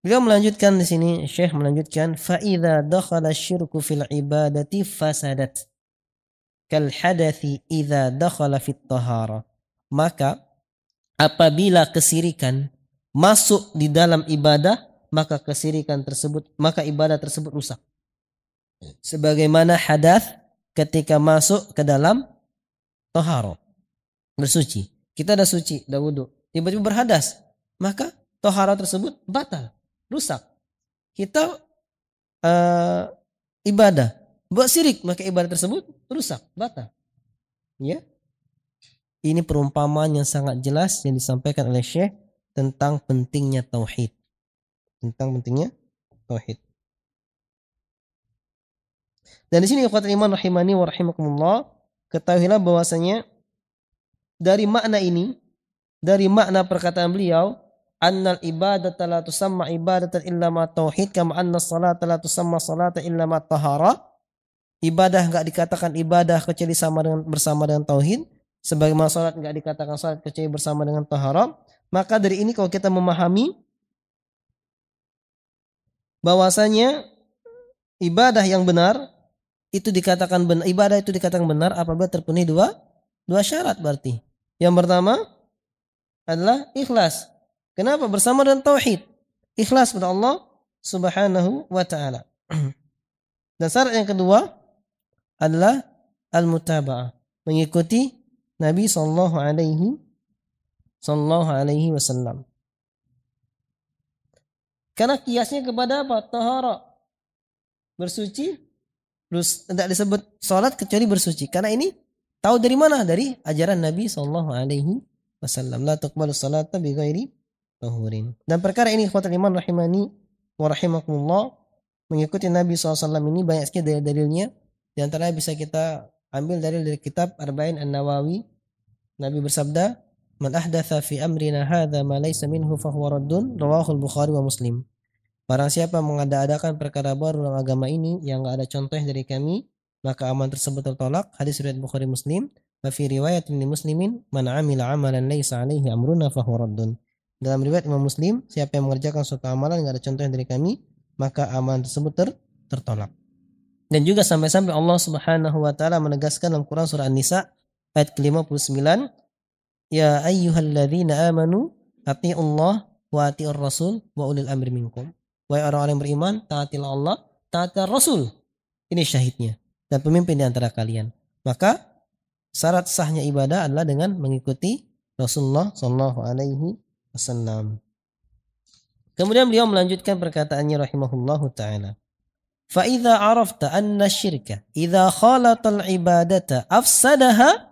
Beliau melanjutkan di sini, Syekh melanjutkan, faida dakhala syirku fil ibadati fasadat kal hadathi idza dakhala fit tahara. Maka apabila kesirikan masuk di dalam ibadah, maka kesirikan tersebut, maka ibadah tersebut rusak. Sebagaimana hadath ketika masuk ke dalam toharo, bersuci. Kita dah suci, ada wudhu, tiba-tiba berhadas, maka toharo tersebut batal rusak. Kita uh, ibadah buat sirik maka ibadah tersebut rusak, batal. Ya. Ini perumpamaan yang sangat jelas yang disampaikan oleh Syekh tentang pentingnya tauhid. Tentang pentingnya tauhid. Dan di sini kekuatan iman rahimani wa rahimakumullah ketahuilah bahwasanya dari makna ini dari makna perkataan beliau annal ibadata la tusamma ibadatan illa ma tauhid kama anna salata la tusamma salata illa ma tahara ibadah enggak dikatakan ibadah kecuali sama dengan bersama dengan tauhid sebagaimana salat enggak dikatakan salat kecuali bersama dengan tahara maka dari ini kalau kita memahami bahwasanya ibadah yang benar itu dikatakan benar ibadah itu dikatakan benar apabila terpenuhi dua dua syarat berarti yang pertama adalah ikhlas Kenapa? Bersama dengan tauhid. Ikhlas pada Allah Subhanahu wa taala. Dan syarat yang kedua adalah al-mutaba'ah, mengikuti Nabi sallallahu alaihi sallallahu alaihi wasallam. Karena kiasnya kepada apa? Tahara. Bersuci Terus tidak disebut salat kecuali bersuci. Karena ini tahu dari mana? Dari ajaran Nabi sallallahu alaihi wasallam. La tuqbalu salata bi ghairi tahurin. Dan perkara ini ikhwatul iman rahimani wa rahimakumullah mengikuti Nabi SAW ini banyak sekali dalil-dalilnya. Di antara bisa kita ambil dalil dari kitab Arba'in An-Nawawi. Nabi bersabda, "Man ahdatha fi amrina hadza ma laysa minhu huwa raddun." Rawahu Bukhari wa Muslim. Barang siapa mengada-adakan perkara baru dalam agama ini yang enggak ada contoh dari kami, maka aman tersebut tertolak. Hadis riwayat Bukhari Muslim. Wa fi riwayat Muslimin, "Man 'amila 'amalan laysa 'alaihi amruna huwa raddun." Dalam riwayat Imam Muslim, siapa yang mengerjakan suatu amalan nggak ada contohnya dari kami, maka amalan tersebut ter tertolak. Dan juga sampai-sampai Allah Subhanahu wa taala menegaskan dalam Quran surah An-Nisa ayat ke-59, "Ya ayyuhalladzina amanu Allah wa atiur rasul wa ulil amri minkum." Wahai orang-orang beriman, taatilah Allah, taatilah Rasul. Ini syahidnya dan pemimpin di antara kalian. Maka syarat sahnya ibadah adalah dengan mengikuti Rasulullah Shallallahu alaihi wasallam. Kemudian beliau melanjutkan perkataannya rahimahullahu taala. Fa idza arafta anna syirka idza khalata al-ibadata afsadaha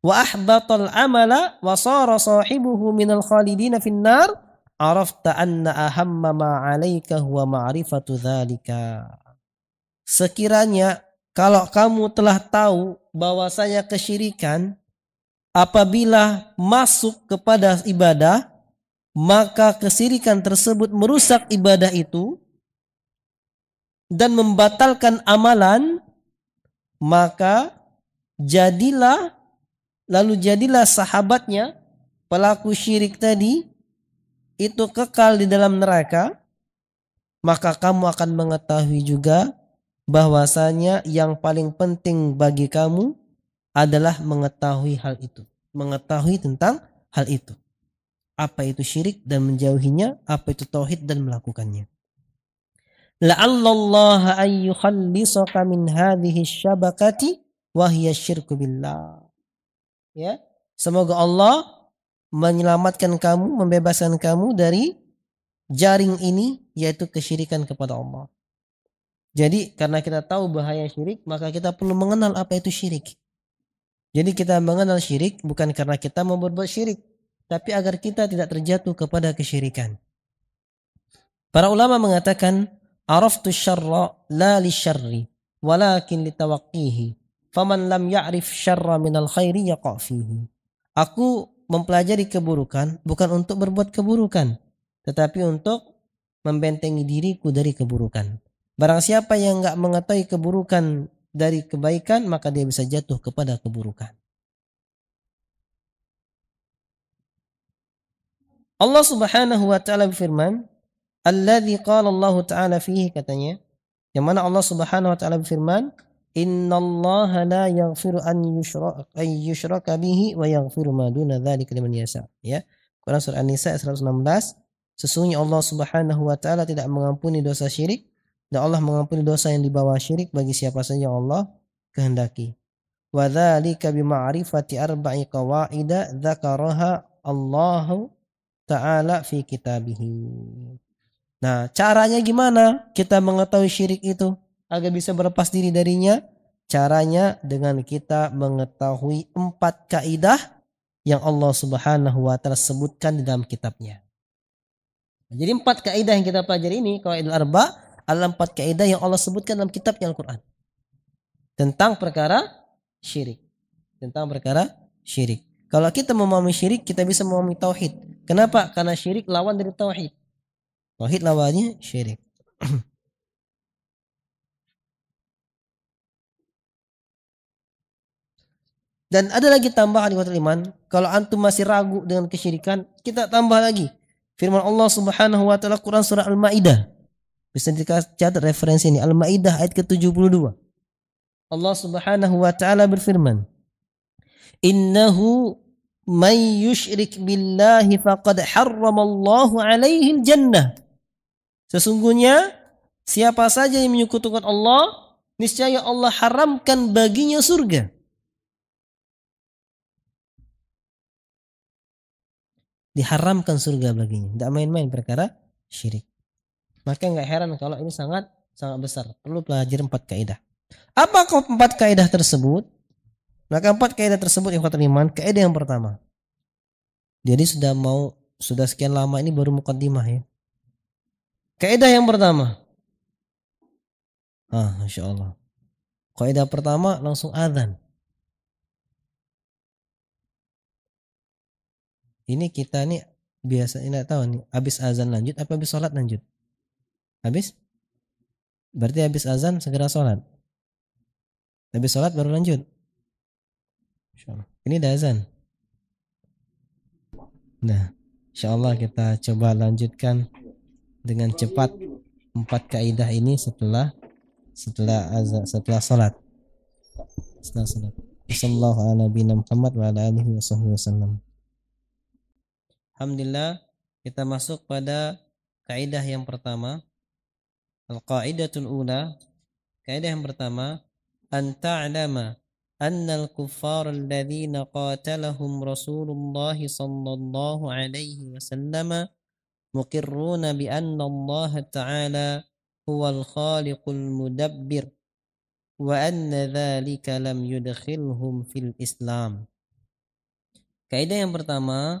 wa ahbata al-amala wa sara sahibuhu min al-khalidin fi an-nar arafta anna ahamma ma 'alaika huwa ma'rifatu dzalika. Sekiranya kalau kamu telah tahu bahwasanya kesyirikan apabila masuk kepada ibadah maka kesirikan tersebut merusak ibadah itu dan membatalkan amalan, maka jadilah lalu jadilah sahabatnya pelaku syirik tadi itu kekal di dalam neraka, maka kamu akan mengetahui juga bahwasanya yang paling penting bagi kamu adalah mengetahui hal itu, mengetahui tentang hal itu apa itu syirik dan menjauhinya, apa itu tauhid dan melakukannya. La'allallaha an yukhallisaka min hadhihi syabakati wa hiya syirku billah. Ya, semoga Allah menyelamatkan kamu, membebaskan kamu dari jaring ini yaitu kesyirikan kepada Allah. Jadi karena kita tahu bahaya syirik, maka kita perlu mengenal apa itu syirik. Jadi kita mengenal syirik bukan karena kita mau berbuat syirik, tapi agar kita tidak terjatuh kepada kesyirikan. Para ulama mengatakan, "Araftu syarra la li syarri, walakin li tawaqqihi. Faman lam ya'rif syarra al khairi yaqa fihi." Aku mempelajari keburukan bukan untuk berbuat keburukan, tetapi untuk membentengi diriku dari keburukan. Barang siapa yang enggak mengetahui keburukan dari kebaikan, maka dia bisa jatuh kepada keburukan. Allah Subhanahu wa taala berfirman, "Allazi qala Allah taala fihi" katanya, yang mana Allah Subhanahu wa taala berfirman, Allah la yaghfiru an yushraka an yushraka bihi wa yaghfiru ma duna dzalika liman yasha." Ya. Quran surah An-Nisa 116, sesungguhnya Allah Subhanahu wa taala tidak mengampuni dosa syirik dan Allah mengampuni dosa yang dibawa syirik bagi siapa saja Allah kehendaki. Wa dzalika bima'rifati arba'i qawaida dzakaraha Allahu taala fi kitabih. Nah, caranya gimana kita mengetahui syirik itu agar bisa berlepas diri darinya? Caranya dengan kita mengetahui empat kaidah yang Allah Subhanahu wa taala sebutkan di dalam kitabnya. Jadi empat kaidah yang kita pelajari ini kaidul arba adalah empat kaidah yang Allah sebutkan dalam kitabnya Al-Qur'an. Tentang perkara syirik. Tentang perkara syirik. Kalau kita memahami syirik, kita bisa memahami tauhid. Kenapa? Karena syirik lawan dari tauhid. Tauhid lawannya syirik. Dan ada lagi tambahan kota iman, kalau antum masih ragu dengan kesyirikan, kita tambah lagi. Firman Allah Subhanahu wa taala Quran surah Al-Maidah. Bisa dicatat referensi ini Al-Maidah ayat ke-72. Allah Subhanahu wa taala berfirman, "Innahu "May yusyrik billahi faqad harramallahu alaihi jannah." Sesungguhnya siapa saja yang menyekutukan Allah, niscaya Allah haramkan baginya surga. Diharamkan surga baginya. Tidak main-main perkara syirik. Maka nggak heran kalau ini sangat sangat besar. Perlu belajar empat kaidah. Apa empat kaidah tersebut? Nah, keempat kaidah tersebut yang iman, kaidah yang pertama. Jadi sudah mau sudah sekian lama ini baru mukadimah ya. Kaidah yang pertama. Ah, Masya Allah. Kaidah pertama langsung adzan. Ini kita nih biasa ini tahu nih, habis azan lanjut apa habis sholat lanjut? Habis? Berarti habis azan segera sholat. Habis sholat baru lanjut. Ini dah azan. Nah, insyaallah kita coba lanjutkan dengan cepat empat kaidah ini setelah setelah azan setelah salat. Setelah salat. Sallallahu ala nabiyina Muhammad wa ala alihi wasallam. Alhamdulillah kita masuk pada kaidah yang pertama. Al-qaidatul ula. Kaidah yang pertama, an ta'lama أن الكفار الذين قاتلهم رسول الله صلى الله عليه وسلم مقرون بأن الله تعالى هو الخالق المدبر وأن ذلك لم يدخلهم في الإسلام Kaidah yang pertama,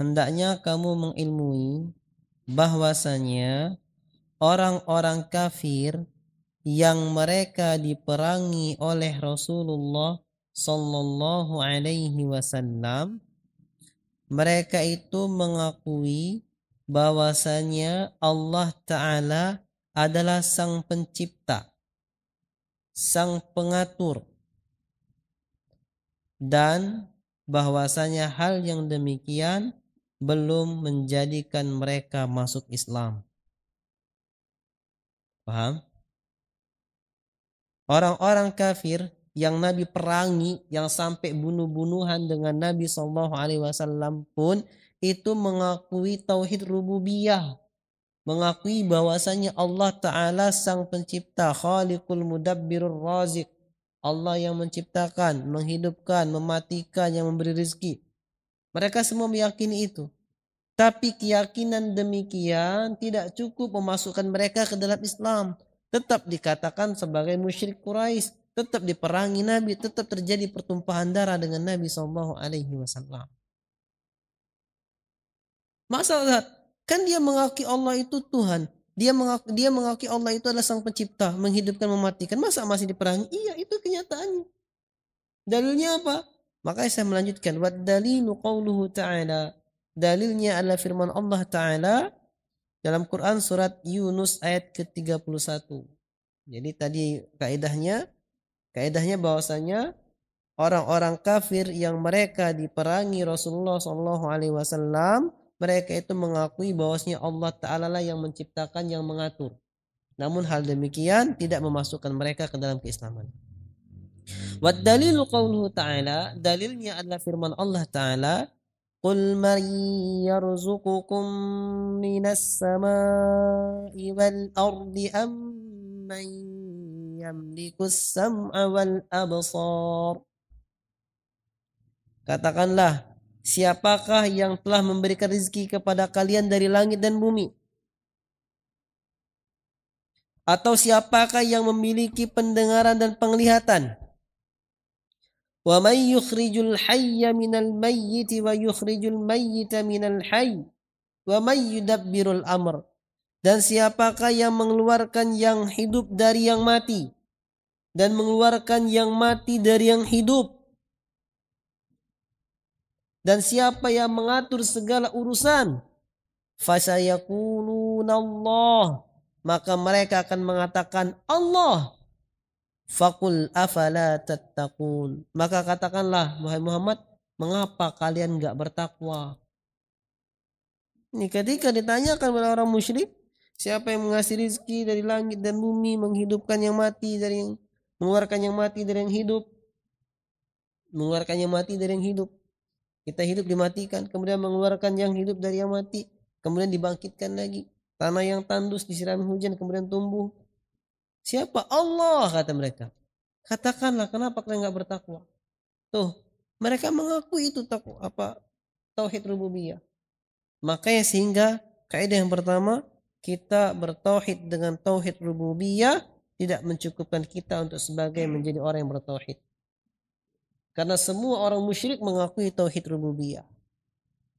hendaknya kamu mengilmui bahwasanya orang-orang kafir yang mereka diperangi oleh Rasulullah Sallallahu Alaihi Wasallam, mereka itu mengakui bahwasanya Allah Ta'ala adalah sang pencipta, sang pengatur, dan bahwasanya hal yang demikian belum menjadikan mereka masuk Islam. Paham? Orang-orang kafir yang Nabi perangi, yang sampai bunuh-bunuhan dengan Nabi Shallallahu Alaihi Wasallam pun itu mengakui tauhid rububiyah, mengakui bahwasanya Allah Taala sang pencipta, Khaliqul Mudabbirur Razik, Allah yang menciptakan, menghidupkan, mematikan, yang memberi rezeki. Mereka semua meyakini itu. Tapi keyakinan demikian tidak cukup memasukkan mereka ke dalam Islam tetap dikatakan sebagai musyrik Quraisy, tetap diperangi Nabi, tetap terjadi pertumpahan darah dengan Nabi Shallallahu Alaihi Wasallam. Masalah kan dia mengakui Allah itu Tuhan, dia mengakui, dia mengakui Allah itu adalah Sang Pencipta, menghidupkan, mematikan. Masa masih diperangi? Iya, itu kenyataannya. Dalilnya apa? Makanya saya melanjutkan. Wad dalilu qawluhu ta'ala. Dalilnya adalah firman Allah Ta'ala dalam Quran surat Yunus ayat ke-31. Jadi tadi kaidahnya kaidahnya bahwasanya orang-orang kafir yang mereka diperangi Rasulullah Shallallahu alaihi wasallam mereka itu mengakui bahwasanya Allah taala lah yang menciptakan yang mengatur. Namun hal demikian tidak memasukkan mereka ke dalam keislaman. Wa dalilu qauluhu ta'ala dalilnya adalah firman Allah taala قل من يرزقكم من السماء والأرض أم من يملك السمع والأبصار Katakanlah, siapakah yang telah memberikan rezeki kepada kalian dari langit dan bumi? Atau siapakah yang memiliki pendengaran dan penglihatan? ومن يخرج الحي من الميت ويخرج الميت من الحي ومن يدبر الأمر dan siapakah yang mengeluarkan yang hidup dari yang mati dan mengeluarkan yang mati dari yang hidup dan siapa yang mengatur segala urusan fasayakuluna Allah maka mereka akan mengatakan Allah Fakul afala tattaqun. Maka katakanlah, wahai Muhammad, mengapa kalian gak bertakwa? Ini ketika ditanyakan kepada orang musyrik, siapa yang mengasih rizki dari langit dan bumi, menghidupkan yang mati dari yang mengeluarkan yang mati dari yang hidup, mengeluarkan yang mati dari yang hidup. Kita hidup dimatikan, kemudian mengeluarkan yang hidup dari yang mati, kemudian dibangkitkan lagi. Tanah yang tandus disiram hujan, kemudian tumbuh, Siapa? Allah kata mereka. Katakanlah kenapa kalian nggak bertakwa? Tuh, mereka mengakui itu takwa apa tauhid rububiyah. Makanya sehingga kaidah yang pertama kita bertauhid dengan tauhid rububiyah tidak mencukupkan kita untuk sebagai menjadi orang yang bertauhid. Karena semua orang musyrik mengakui tauhid rububiyah.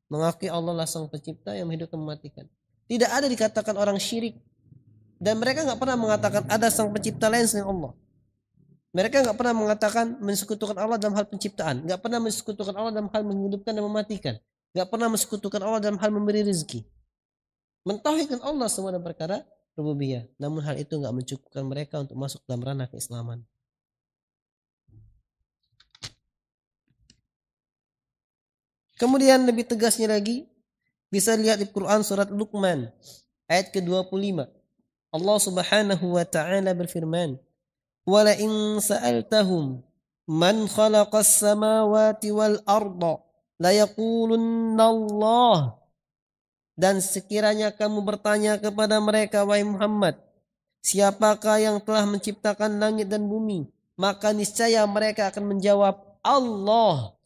Mengakui Allah lah sang pencipta yang menghidupkan mematikan. Tidak ada dikatakan orang syirik dan mereka nggak pernah mengatakan ada sang pencipta lain selain Allah. Mereka nggak pernah mengatakan mensekutukan Allah dalam hal penciptaan, nggak pernah mensekutukan Allah dalam hal menghidupkan dan mematikan, nggak pernah mensekutukan Allah dalam hal memberi rezeki. Mentauhidkan Allah semua dalam perkara rububiyah. Namun hal itu nggak mencukupkan mereka untuk masuk dalam ranah keislaman. Kemudian lebih tegasnya lagi bisa lihat di Quran surat Luqman ayat ke-25. Allah Subhanahu wa taala berfirman, "Wala in sa'altahum man khalaqas samawati wal arda la yaqulunna Allah." Dan sekiranya kamu bertanya kepada mereka wahai Muhammad, siapakah yang telah menciptakan langit dan bumi? Maka niscaya mereka akan menjawab Allah.